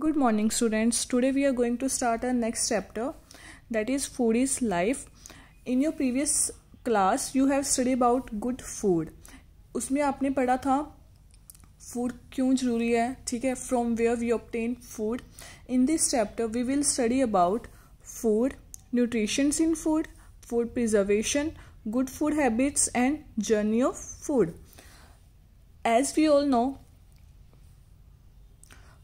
Good morning students today we are going to start a next chapter that is food is life in your previous class you have study about good food उसमें आपने पढ़ा था food क्यों जरूरी है ठीक है from where we obtain food in this chapter we will study about food nutritions in food food preservation good food habits and journey of food as we all know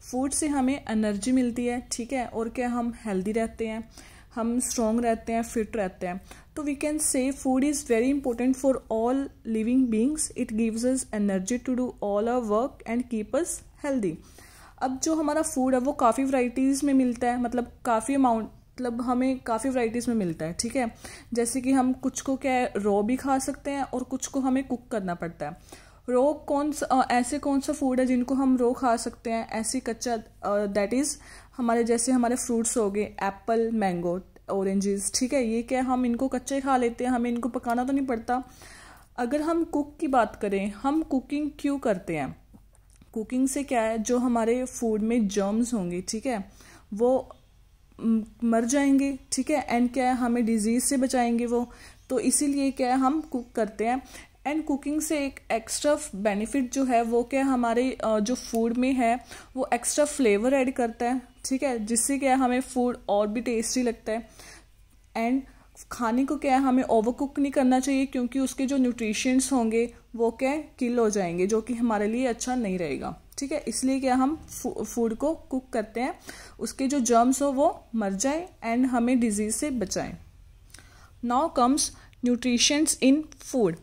food से हमें energy मिलती है ठीक है और क्या हम healthy रहते हैं हम स्ट्रॉन्ग रहते हैं फिट रहते हैं तो we can say food is very important for all living beings it gives us energy to do all our work and keep us healthy अब जो हमारा फूड है वो काफ़ी वराइटीज़ में मिलता है मतलब काफ़ी अमाउंट मतलब हमें काफ़ी वराइटीज़ में मिलता है ठीक है जैसे कि हम कुछ को क्या है रॉ भी खा सकते हैं और कुछ को हमें कुक करना पड़ता है रोग कौन सा ऐसे कौन सा फूड है जिनको हम रो खा सकते हैं ऐसे कच्चा दैट इज़ हमारे जैसे हमारे फ्रूट्स हो गए एप्पल मैंगो ऑरेंजेस ठीक है ये क्या हम इनको कच्चे खा लेते हैं हमें इनको पकाना तो नहीं पड़ता अगर हम कुक की बात करें हम कुकिंग क्यों करते हैं कुकिंग से क्या है जो हमारे फूड में जर्म्स होंगे ठीक है वो मर जाएंगे ठीक है एंड क्या है हमें डिजीज़ से बचाएंगे वो तो इसीलिए क्या है हम कुक करते हैं एंड कुकिंग से एक एक्स्ट्रा बेनिफिट जो है वो क्या हमारे जो फूड में है वो एक्स्ट्रा फ्लेवर ऐड करता है ठीक है जिससे क्या हमें फूड और भी टेस्टी लगता है एंड खाने को क्या है हमें ओवर कुक नहीं करना चाहिए क्योंकि उसके जो न्यूट्रिशंस होंगे वो क्या किल हो जाएंगे जो कि हमारे लिए अच्छा नहीं रहेगा ठीक है इसलिए क्या हम फूड को कुक करते हैं उसके जो जर्म्स हो वो मर जाए एंड हमें डिजीज से बचाएं now comes nutritions in food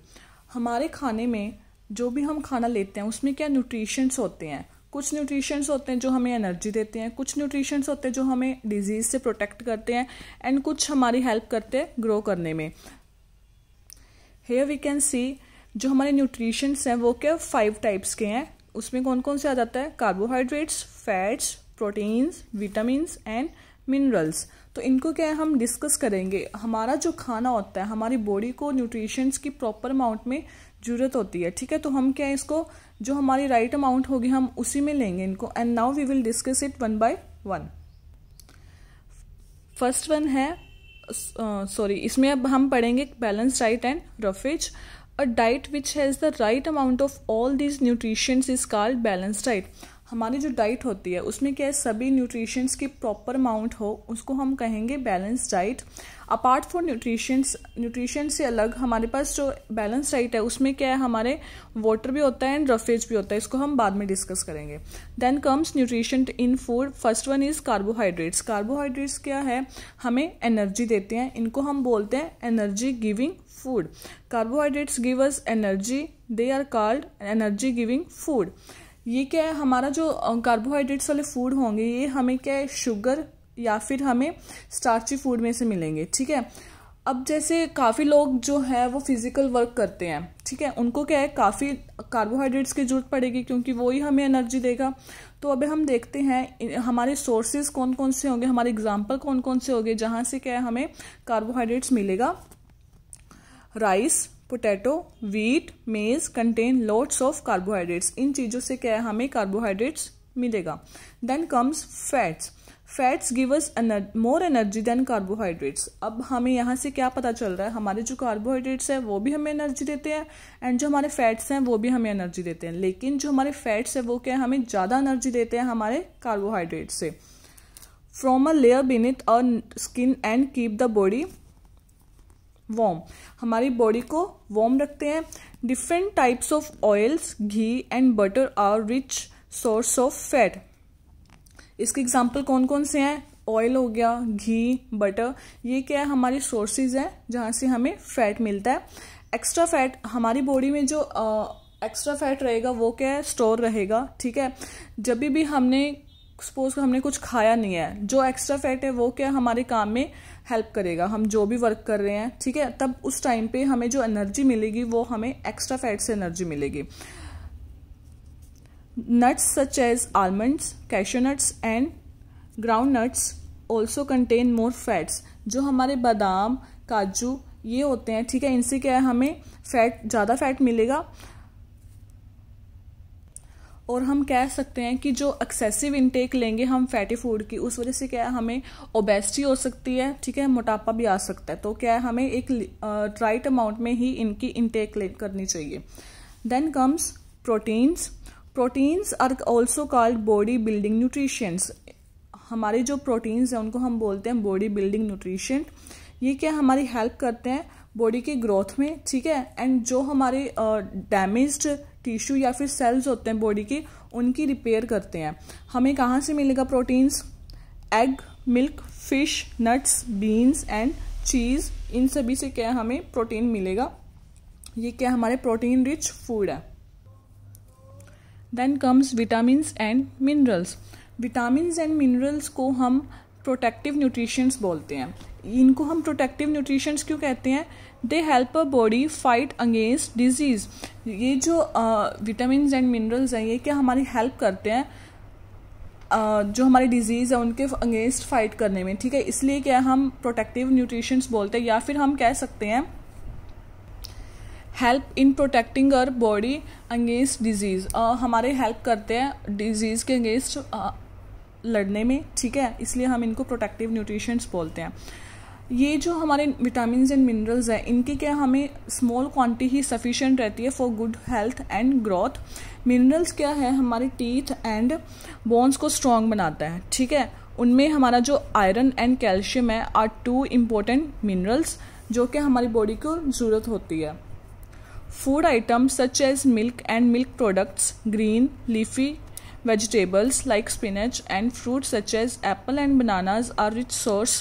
हमारे खाने में जो भी हम खाना लेते हैं उसमें क्या न्यूट्रिशंस होते हैं कुछ न्यूट्रिशंस होते हैं जो हमें एनर्जी देते हैं कुछ न्यूट्रिशंस होते हैं जो हमें डिजीज़ से प्रोटेक्ट करते हैं एंड कुछ हमारी हेल्प करते हैं ग्रो करने में हेयर वी कैन सी जो हमारे न्यूट्रिशंस हैं वो क्या फाइव टाइप्स के हैं उसमें कौन कौन से आ जाता है carbohydrates fats proteins vitamin and minerals तो इनको क्या है हम डिस्कस करेंगे हमारा जो खाना होता है हमारी बॉडी को न्यूट्रिशंस की प्रॉपर अमाउंट में जरूरत होती है ठीक है तो हम क्या है इसको जो हमारी राइट अमाउंट होगी हम उसी में लेंगे इनको and now we will discuss it one by one first one है सॉरी uh, इसमें अब हम पढ़ेंगे balance diet and roughage a diet which has the right amount of all these nutritions is called balance diet हमारी जो diet होती है उसमें क्या है सभी न्यूट्रिशंस की प्रॉपर अमाउंट हो उसको हम कहेंगे balance diet apart from nutritions nutrition से अलग हमारे पास जो बैलेंस डाइट है उसमें क्या है हमारे वाटर भी होता है एंड रफेज भी होता है इसको हम बाद में डिस्कस करेंगे then comes nutrition in food first one is carbohydrates carbohydrates क्या है हमें एनर्जी देते हैं इनको हम बोलते हैं energy giving food carbohydrates give us energy they are called energy giving food ये क्या है हमारा जो कार्बोहाइड्रेट्स वाले फूड होंगे ये हमें क्या है शुगर या फिर हमें स्टार्ची फूड में से मिलेंगे ठीक है अब जैसे काफ़ी लोग जो है वो फिज़िकल वर्क करते हैं ठीक है उनको क्या है काफ़ी कार्बोहाइड्रेट्स की ज़रूरत पड़ेगी क्योंकि वो ही हमें एनर्जी देगा तो अभी हम देखते हैं हमारे सोर्सेज कौन कौन से होंगे हमारे एग्जाम्पल कौन कौन से होंगे जहाँ से क्या है हमें कार्बोहाइड्रेट्स मिलेगा rice potato wheat maize contain lots of carbohydrates इन चीज़ों से क्या है हमें कार्बोहाइड्रेट्स मिलेगा then comes fats fats gives more energy than carbohydrates अब हमें यहाँ से क्या पता चल रहा है हमारे जो कार्बोहाइड्रेट्स हैं वो भी हमें एनर्जी देते हैं एंड जो हमारे फैट्स हैं वो भी हमें एनर्जी देते हैं लेकिन जो हमारे फैट्स हैं वो क्या है हमें ज़्यादा एनर्जी देते हैं हमारे कार्बोहाइड्रेट से from a layer beneath a skin and keep the body warm हमारी बॉडी को वॉम रखते हैं different types of oils ghee and butter are rich source of fat इसके एग्जाम्पल कौन कौन से हैं ऑयल हो गया घी बटर ये क्या है हमारी सोर्सेज हैं जहाँ से हमें फैट मिलता है एक्स्ट्रा फैट हमारी बॉडी में जो एक्स्ट्रा फैट रहेगा वो क्या है स्टोर रहेगा ठीक है जब भी हमने सपोज हमने कुछ खाया नहीं है जो एक्स्ट्रा फैट है वो क्या हमारे काम में हेल्प करेगा हम जो भी वर्क कर रहे हैं ठीक है तब उस टाइम पे हमें जो एनर्जी मिलेगी वो हमें एक्स्ट्रा फैट से एनर्जी मिलेगी nuts such as almonds cashew nuts and ground nuts also contain more fats जो हमारे बादाम काजू ये होते हैं ठीक है इनसे क्या है हमें फैट ज़्यादा फैट मिलेगा और हम कह सकते हैं कि जो एक्सेसिव इनटेक लेंगे हम फैटी फूड की उस वजह से क्या है हमें ओबेसिटी हो सकती है ठीक है मोटापा भी आ सकता है तो क्या है हमें एक राइट अमाउंट में ही इनकी इनटेक करनी चाहिए then comes proteins proteins are also called body building nutritions हमारे जो प्रोटीन्स हैं उनको हम बोलते हैं बॉडी बिल्डिंग न्यूट्रिशन ये क्या हमारी हेल्प करते हैं बॉडी की ग्रोथ में ठीक है एंड जो हमारे डैमेज्ड टिश्यू या फिर सेल्स होते हैं बॉडी के उनकी रिपेयर करते हैं हमें कहाँ से मिलेगा proteins egg milk fish nuts beans and cheese इन सभी से क्या हमें प्रोटीन मिलेगा ये क्या हमारे प्रोटीन रिच फूड है then comes vitamin and minerals vitamin and minerals को हम प्रोटेक्टिव न्यूट्रिशंस बोलते हैं इनको हम प्रोटेक्टिव न्यूट्रिशंस क्यों कहते हैं they help a body fight against disease ये जो विटामिन एंड मिनरल्स हैं ये क्या हमारी हेल्प करते हैं जो हमारी डिजीज़ है उनके अगेंस्ट फाइट करने में ठीक है इसलिए क्या हम प्रोटेक्टिव न्यूट्रिशंस बोलते हैं या फिर हम कह सकते हैं help in protecting our body against disease हमारे हेल्प करते हैं डिजीज़ के अगेंस्ट लड़ने में ठीक है इसलिए हम इनको प्रोटेक्टिव न्यूट्रिशंस बोलते हैं ये जो हमारे विटामिन एंड मिनरल्स हैं इनकी क्या हमें स्मॉल क्वांटिटी ही सफिशेंट रहती है for good health and growth minerals क्या है हमारे टीथ एंड बोन्स को स्ट्रॉन्ग बनाता है ठीक है उनमें हमारा जो आयरन एंड कैल्शियम है आर टू इम्पोर्टेंट मिनरल्स जो कि हमारी बॉडी को ज़रूरत होती है food items such as milk and milk products green leafy Vegetables like spinach and fruits such as apple and bananas are rich source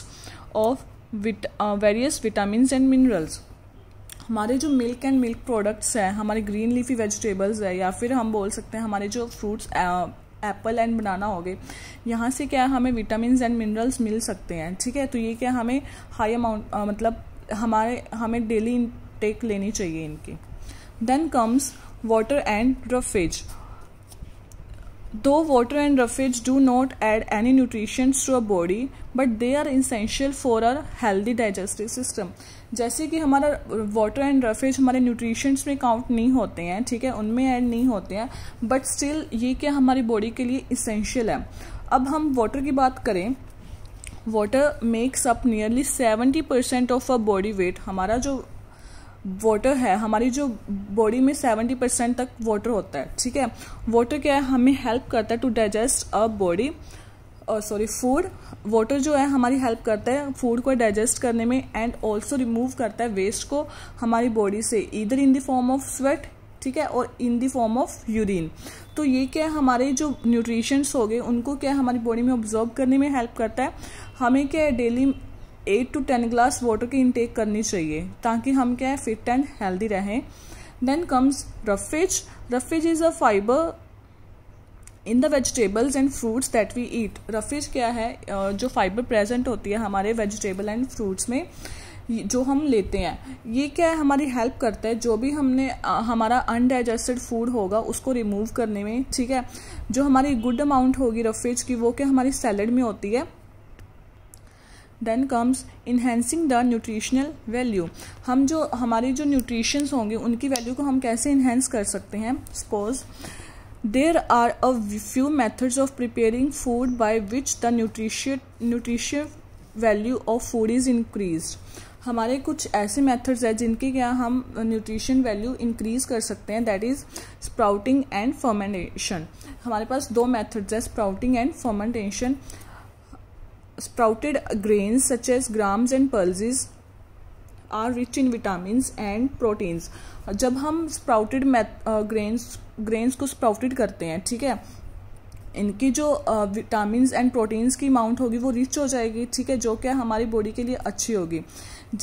of vit, uh, various vitamins and minerals. हमारे जो milk and milk products हैं हमारे green leafy vegetables है या फिर हम बोल सकते हैं हमारे जो फ्रूट्स एप्पल एंड बनाना हो गए यहाँ से क्या हमें विटामिन एंड मिनरल्स मिल सकते हैं ठीक है तो ये क्या हमें हाई अमाउंट uh, मतलब हमारे हमें डेली टेक लेनी चाहिए इनकी then comes water and roughage दो water and roughage do not add any nutrients to a body but they are essential for our healthy digestive system जैसे कि हमारा वाटर एंड रफेज हमारे न्यूट्रिशंस में count नहीं होते हैं ठीक है उनमें ऐड नहीं होते हैं बट स्टिल ये क्या हमारी बॉडी के लिए इसेंशियल है अब हम वाटर की बात करें water makes up nearly seventy percent of a body weight हमारा जो वाटर है हमारी जो बॉडी में सेवेंटी परसेंट तक वाटर होता है ठीक है वाटर क्या है हमें हेल्प करता है to digest a body sorry food water जो है हमारी हेल्प करता है फूड को डाइजेस्ट करने में एंड ऑल्सो रिमूव करता है वेस्ट को हमारी बॉडी से इधर in the form of sweat ठीक है और in the form of urine तो ये क्या है हमारे जो न्यूट्रिशंस हो गए उनको क्या हमारी बॉडी में ऑब्जॉर्व करने में हेल्प करता है हमें क्या daily eight to ten glass water की इनटेक करनी चाहिए ताकि हम क्या है फिट एंड हेल्दी रहें then comes roughage roughage is a fibre in the vegetables and fruits that we eat roughage क्या है जो फाइबर प्रेजेंट होती है हमारे वेजिटेबल एंड फ्रूट्स में जो हम लेते हैं ये क्या है हमारी हेल्प करता है जो भी हमने हमारा अनडाइजेस्टेड फूड होगा उसको रिमूव करने में ठीक है जो हमारी गुड अमाउंट होगी रफेज की वो क्या हमारी सैलड में होती है then comes enhancing the nutritional value हम जो हमारे जो न्यूट्रिशंस होंगे उनकी वैल्यू को हम कैसे इन्हेंस कर सकते हैं suppose there are a few methods of preparing food by which the nutrition nutrition value of food is increase हमारे कुछ ऐसे मेथड्स हैं जिनके क्या हम न्यूट्रिशन वैल्यू इंक्रीज कर सकते हैं that is sprouting and fermentation हमारे पास दो मेथड्स हैं sprouting and fermentation sprouted grains such as grams and pulses are rich in vitamins and proteins जब हम स्प्राउटेड ग्रेन्स ग्रेन्स को स्प्राउटेड करते हैं ठीक है इनकी जो विटामिन एंड प्रोटीन्स की अमाउंट होगी वो रिच हो जाएगी ठीक है जो क्या हमारी बॉडी के लिए अच्छी होगी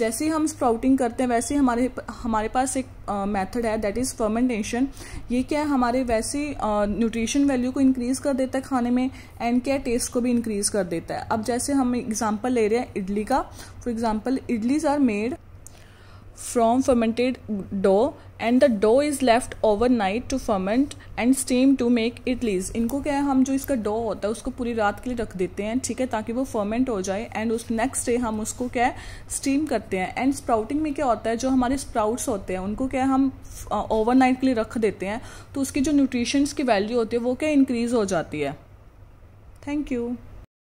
जैसे ही हम स्प्राउटिंग करते हैं वैसे ही हमारे हमारे पास एक मेथड है दैट इज़ फर्मेंटेशन ये क्या है हमारे वैसे न्यूट्रिशन वैल्यू को इंक्रीज़ कर देता है खाने में एंड क्या टेस्ट को भी इंक्रीज़ कर देता है अब जैसे हम एग्जांपल ले रहे हैं इडली का for example idlis are made from fermented dough and the dough is left overnight to ferment and steam to make idlis इनको क्या है हम जो इसका डो होता है उसको पूरी रात के लिए रख देते हैं ठीक है ताकि वो फर्मेंट हो जाए एंड उस नेक्स्ट डे हम उसको क्या है स्टीम करते हैं एंड स्प्राउटिंग में क्या होता है जो हमारे स्प्राउट्स होते हैं उनको क्या है हम ओवरनाइट के लिए रख देते हैं तो उसकी जो न्यूट्रिशंस की वैल्यू होती है वो क्या इंक्रीज़ हो जाती है थैंक यू